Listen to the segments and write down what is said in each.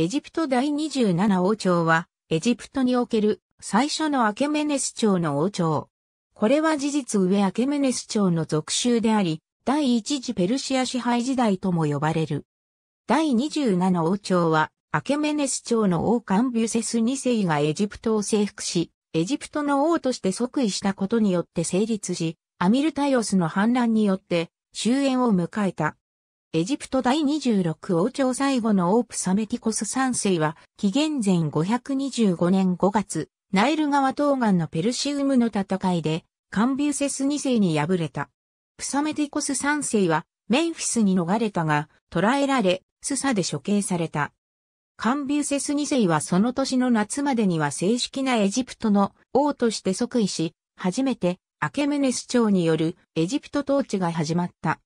エジプト第27王朝は、エジプトにおける最初のアケメネス朝の王朝。これは事実上アケメネス朝の属州であり、第一次ペルシア支配時代とも呼ばれる。第27王朝は、アケメネス朝の王カンビュセス2世がエジプトを征服し、エジプトの王として即位したことによって成立し、アミルタイオスの反乱によって終焉を迎えた。エジプト第26王朝最後のオープサメティコス3世は、紀元前525年5月、ナイル川東岸のペルシウムの戦いで、カンビューセス2世に敗れた。プサメティコス3世は、メンフィスに逃れたが、捕らえられ、スサで処刑された。カンビューセス2世はその年の夏までには正式なエジプトの王として即位し、初めてアケメネス朝によるエジプト統治が始まった。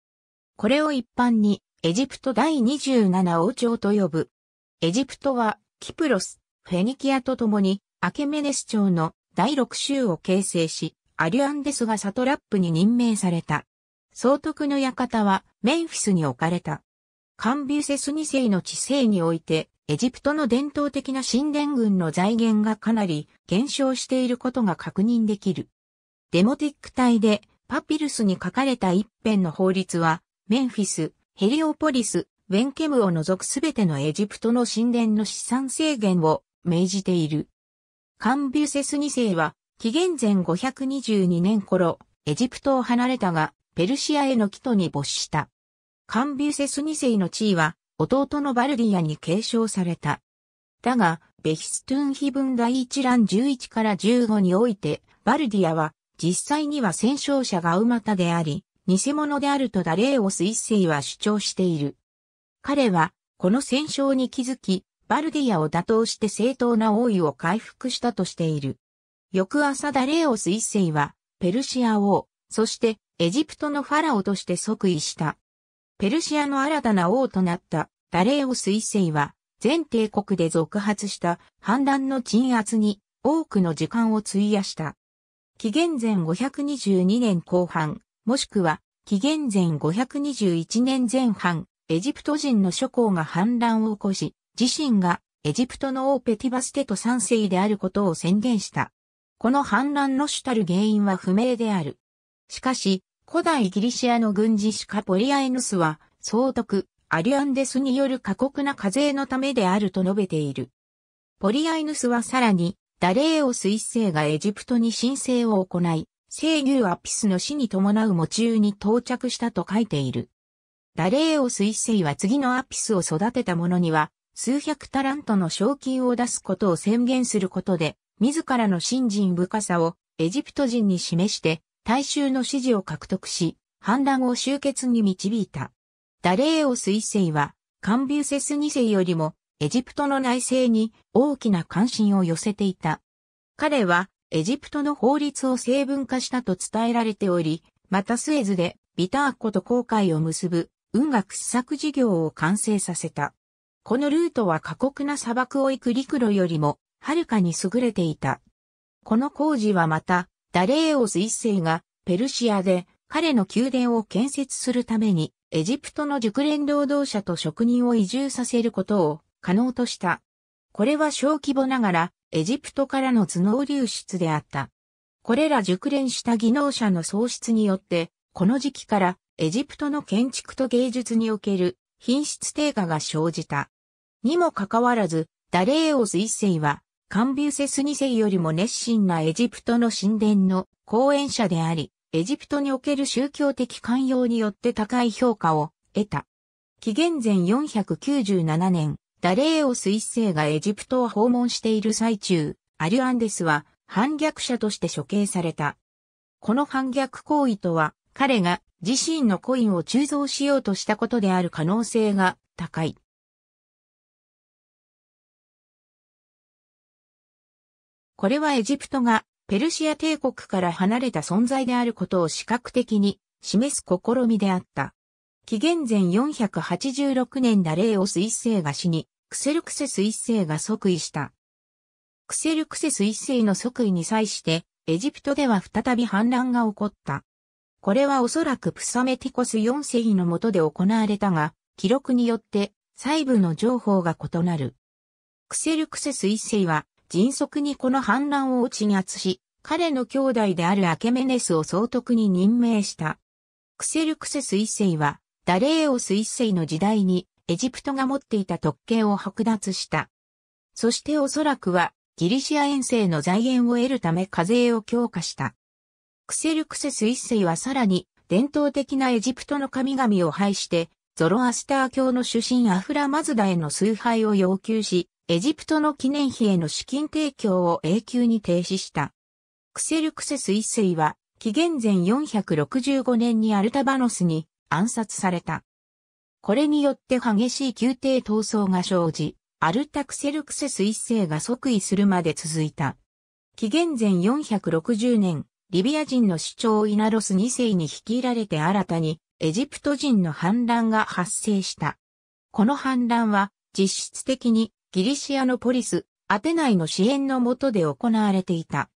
これを一般にエジプト第27王朝と呼ぶ。エジプトはキプロス、フェニキアと共にアケメネス朝の第6州を形成し、アリュアンデスがサトラップに任命された。総督の館はメンフィスに置かれた。カンビュセス2世の治世において、エジプトの伝統的な神殿群の財源がかなり減少していることが確認できる。デモティック体でパピルスに書かれた一辺の法律は、メンフィス、ヘリオポリス、ウェンケムを除くすべてのエジプトの神殿の資産制限を命じている。カンビュセス2世は、紀元前522年頃、エジプトを離れたが、ペルシアへの帰途に没した。カンビュセス2世の地位は、弟のバルディアに継承された。だが、ベヒストゥン碑文第一欄11から15において、バルディアは、実際には戦勝者が馬タであり、偽物であるとダレーオス一世は主張している。彼は、この戦勝に気づき、バルディアを打倒して正当な王位を回復したとしている。翌朝ダレーオス一世は、ペルシア王、そしてエジプトのファラオとして即位した。ペルシアの新たな王となったダレーオス一世は、全帝国で続発した反乱の鎮圧に多くの時間を費やした。紀元前522年後半、もしくは、紀元前521年前半、エジプト人の諸侯が反乱を起こし、自身がエジプトの王ペティバステト三世であることを宣言した。この反乱の主たる原因は不明である。しかし、古代ギリシアの軍事史カポリアエヌスは、総督、アリアンデスによる過酷な課税のためであると述べている。ポリアイヌスはさらに、ダレーオス一世がエジプトに申請を行い、聖牛アピスの死に伴う喪中に到着したと書いている。ダレーオス一世は次のアピスを育てた者には、数百タラントの賞金を出すことを宣言することで、自らの信心深さをエジプト人に示して、大衆の支持を獲得し、反乱を終結に導いた。ダレーオス一世は、カンビュセス二世よりも、エジプトの内政に大きな関心を寄せていた。彼は、エジプトの法律を成文化したと伝えられており、またスエズでビターコと航海を結ぶ運河掘削事業を完成させた。このルートは過酷な砂漠を行く陸路よりもはるかに優れていた。この工事はまた、ダレーオス一世がペルシアで彼の宮殿を建設するためにエジプトの熟練労働者と職人を移住させることを可能とした。これは小規模ながらエジプトからの頭脳流出であった。これら熟練した技能者の創出によって、この時期からエジプトの建築と芸術における品質低下が生じた。にもかかわらず、ダレーオス一世は、カンビュセス二世よりも熱心なエジプトの神殿の講演者であり、エジプトにおける宗教的寛容によって高い評価を得た。紀元前497年、ダレーオス一世がエジプトを訪問している最中、アリュアンデスは反逆者として処刑された。この反逆行為とは、彼が自身のコインを鋳造しようとしたことである可能性が高い。これはエジプトがペルシア帝国から離れた存在であることを視覚的に示す試みであった。紀元前486年ダレーオス一世が死に、クセルクセス一世が即位した。クセルクセス一世の即位に際して、エジプトでは再び反乱が起こった。これはおそらくプサメティコス4世の下で行われたが、記録によって細部の情報が異なる。クセルクセス一世は迅速にこの反乱を鎮圧し、彼の兄弟であるアケメネスを総督に任命した。クセルクセス一世は、ダレーオス一世の時代に、エジプトが持っていた特権を剥奪した。そしておそらくは、ギリシア遠征の財源を得るため課税を強化した。クセルクセス一世はさらに、伝統的なエジプトの神々を廃して、ゾロアスター教の主神アフラマズダへの崇拝を要求し、エジプトの記念碑への資金提供を永久に停止した。クセルクセス一世は、紀元前465年にアルタバノスに暗殺された。これによって激しい宮廷闘争が生じ、アルタクセルクセス一世が即位するまで続いた。紀元前460年、リビア人の主張イナロス二世に率いられて新たにエジプト人の反乱が発生した。この反乱は実質的にギリシアのポリス、アテナイの支援のもとで行われていた。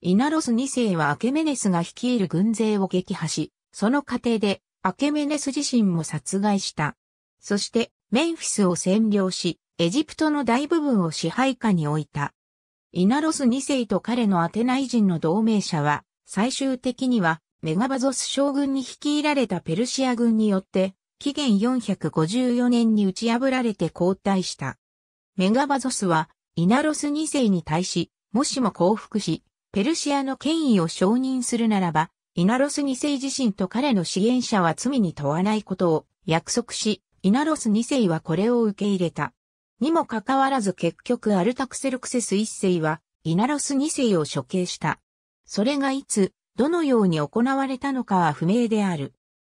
イナロス二世はアケメネスが率いる軍勢を撃破し、その過程でアケメネス自身も殺害した。そして、メンフィスを占領し、エジプトの大部分を支配下に置いた。イナロス2世と彼のアテナイ人の同盟者は、最終的には、メガバゾス将軍に率いられたペルシア軍によって、紀元454年に打ち破られて交代した。メガバゾスは、イナロス2世に対し、もしも降伏し、ペルシアの権威を承認するならば、イナロス2世自身と彼の支援者は罪に問わないことを約束し、イナロス2世はこれを受け入れた。にもかかわらず結局アルタクセルクセス1世は、イナロス2世を処刑した。それがいつ、どのように行われたのかは不明である。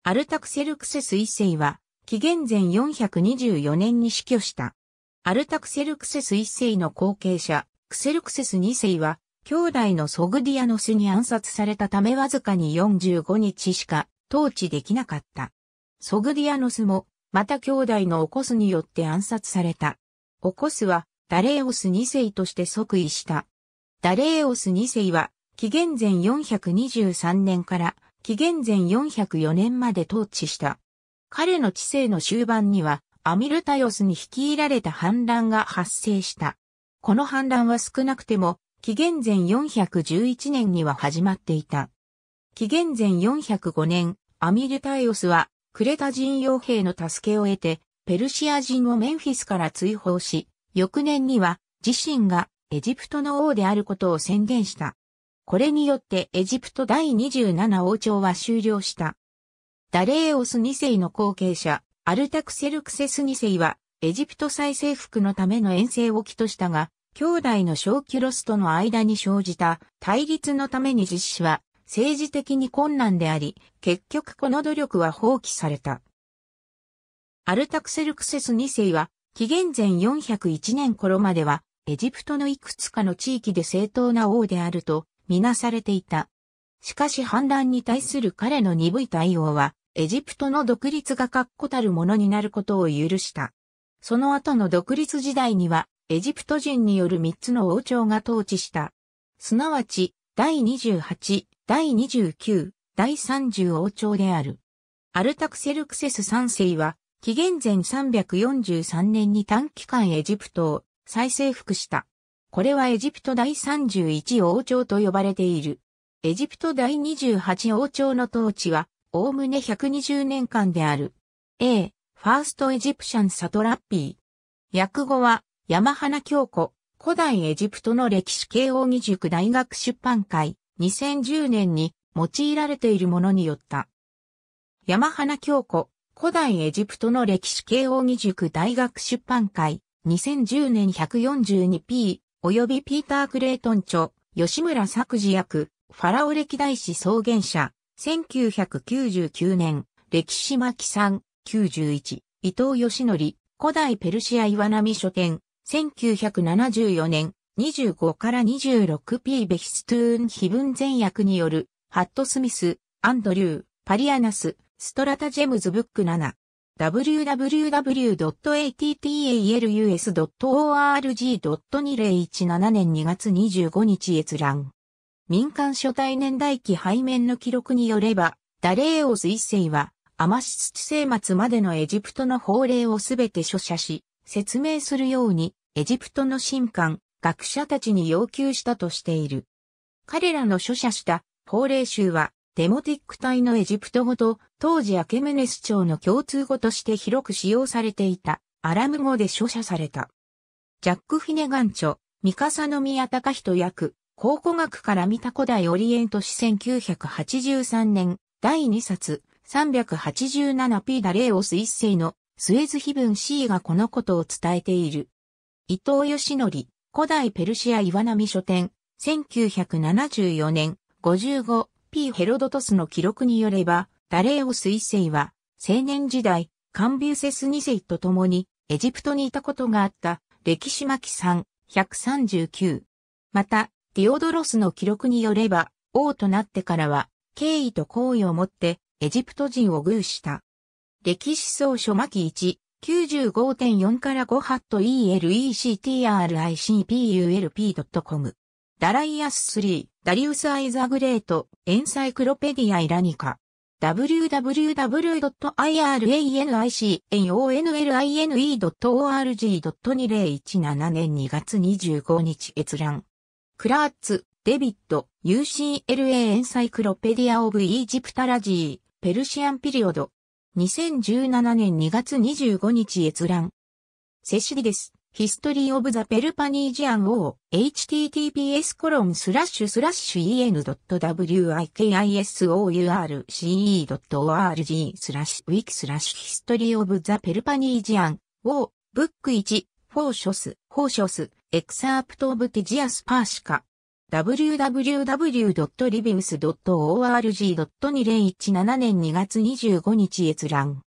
アルタクセルクセス1世は、紀元前424年に死去した。アルタクセルクセス1世の後継者、クセルクセス2世は、兄弟のソグディアノスに暗殺されたためわずかに45日しか統治できなかった。ソグディアノスも、また兄弟のオコスによって暗殺された。オコスは、ダレーオス2世として即位した。ダレーオス2世は、紀元前423年から紀元前404年まで統治した。彼の治世の終盤には、アミルタヨスに率いられた反乱が発生した。この反乱は少なくても紀元前411年には始まっていた。紀元前405年、アミルタイオスは、クレタ人傭兵の助けを得て、ペルシア人をメンフィスから追放し、翌年には自身がエジプトの王であることを宣言した。これによってエジプト第27王朝は終了した。ダレーオス2世の後継者、アルタクセルクセス2世は、エジプト再征服のための遠征を起としたが、兄弟の小キュロスとの間に生じた対立のために実施は政治的に困難であり、結局この努力は放棄された。アルタクセルクセス2世は、紀元前401年頃までは、エジプトのいくつかの地域で正当な王であると、みなされていた。しかし反乱に対する彼の鈍い対応は、エジプトの独立が確固たるものになることを許した。その後の独立時代には、エジプト人による三つの王朝が統治した。すなわち、第28、第29、第30王朝である。アルタクセルクセス3世は、紀元前343年に短期間エジプトを再征服した。これはエジプト第31王朝と呼ばれている。エジプト第28王朝の統治は、おおむね120年間である。A、ファーストエジプシャンサトラッピー。訳語は、山花京子、古代エジプトの歴史系大義塾大学出版会、2010年に用いられているものによった。山花京子、古代エジプトの歴史系大義塾大学出版会、2010年 142p、及びピーター・クレイトン著、吉村作事役、ファラオ歴代史創原者、1999年、歴史巻さん、91、伊藤義則、古代ペルシア岩波書店、1974年、25から26 P ベヒストゥーン非文前訳による、ハットスミス、アンドリュー、パリアナス、ストラタジェムズブック7。www.attalus.org.2017 年2月25日閲覧。民間初体年代記背面の記録によれば、ダレーオス一世は、アマシスツ世末までのエジプトの法令をすべて書写し、説明するように、エジプトの神官、学者たちに要求したとしている。彼らの著者した法令集は、デモティック体のエジプト語と、当時アケメネス朝の共通語として広く使用されていた、アラム語で著者された。ジャック・フィネガンチミ三笠宮隆人役、考古学から見た古代オリエント史1983年、第2冊、387p ダレーオス一世のスエズヒン・シ C がこのことを伝えている。伊藤義則、古代ペルシア岩波書店、1974年、55P ヘロドトスの記録によれば、ダレオス一世は、青年時代、カンビューセス二世と共に、エジプトにいたことがあった、歴史巻3、139。また、ディオドロスの記録によれば、王となってからは、敬意と好意を持って、エジプト人を偶した。歴史総書巻1、95.4から5ハット electricpulp.com ダライアス3、ダリウス・アイザ・グレート、エンサイクロペディア・イラニカ。w w w i r a n i c o n l i n e o r g 2 0 1 7年2月25日閲覧。クラーツ、デビット、UCLA エンサイクロペディア・オブ・イジプタラジー、ペルシアンピリオド。2017年2月25日閲覧。セシリです。ヒストリーオブザペルパニージアン王 https コロンスラッシュスラッシュ en.wikisource.org スラッシュウィキスラッシュヒストリーオブザペルパニージアン王ブック1フォーショスフォーショスエクサープトオブティジアスパーシカ w w w l i b i m s o r g 2 0 1 7年2月25日閲覧。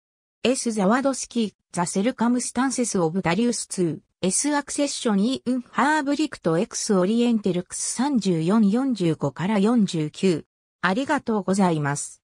S. ザワドスキー、ザセルカムスタンセスオブダリウス2、S アクセッションイーンハーブリクト X オリエンテルクス3445から49。ありがとうございます。